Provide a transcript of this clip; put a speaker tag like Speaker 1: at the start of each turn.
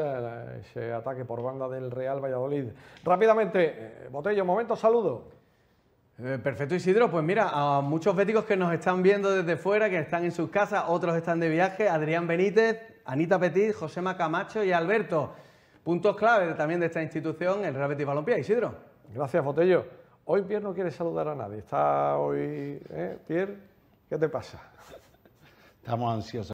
Speaker 1: ese ataque por banda del Real Valladolid. Rápidamente, eh, Botello, momento,
Speaker 2: saludo.
Speaker 3: Eh, perfecto Isidro, pues mira, a muchos béticos que nos están viendo desde fuera, que están en sus casas, otros están de viaje, Adrián Benítez, Anita Petit, José Macamacho y Alberto. Puntos clave también de esta institución, el Real Betis Balompié, Isidro.
Speaker 4: Gracias, Botello. Hoy Pierre no quiere saludar a nadie, está hoy... ¿eh? Pierre, ¿qué te pasa?
Speaker 5: Estamos ansiosos.